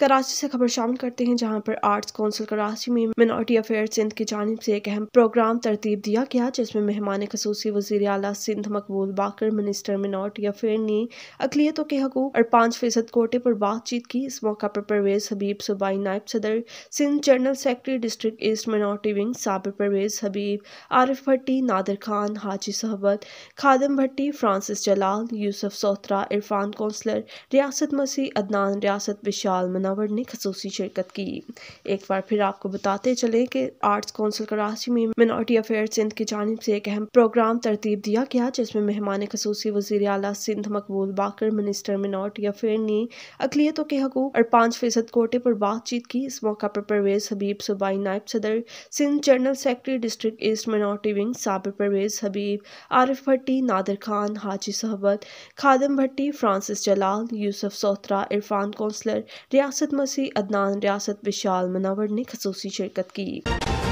कराची से खबर शामिल करते हैं जहां पर आर्ट्स काउंसिल कराची में मिनॉरिटी अफेयर सिंध की जानब से एक अहम प्रोग्राम तरतीब दिया गया जिसमें मेहमान खसूसी वजीर अला सिंध मकबूल बाकर मिनिस्टर मिनॉरिटी अफेयर ने अकलीतों के हकूक और पाँच फीसद कोटे पर बातचीत की इस मौका पर परवेज हबीब सूबाई नायब सदर Sindh general secretary district east minority wing सबक परवेज हबीब आरिफ भट्टी नादिर खान हाजी सहबत खादम भट्टी फ्रांसिस जलाल यूसुफ सोत्रा इरफान कौंसलर रियासत मसीह अदनान रियासत विशाल मना मनावर ने खसूसी शिरकत की एक बार फिर आपको बताते चले कि आर्ट्स काउंसिल कराची में मिनॉर्टी अफेयर सिंध की जानब से एक अहम प्रोग्राम तरतीब दिया गया जिसमें मेहमान खसूसी वजीर अला सिंध मकबूल बाकर मिनिस्टर मिनॉर्टी अफेयर ने अकलीतों के हकूक और पाँच फीसद कोटे पर बातचीत की इस मौका पर परवेज हबीब सूबाई नायब सदर Sindh general secretary district east minority wing Sabir Parvez Habib Arif Bhatti Nadir Khan Haji Sohbat Khadim Bhatti Francis Jalal Yousuf Sotra Irfan councillor Ria Riasat Masih Adnan रियासत विशाल मनावर ने खसूसी शिरकत की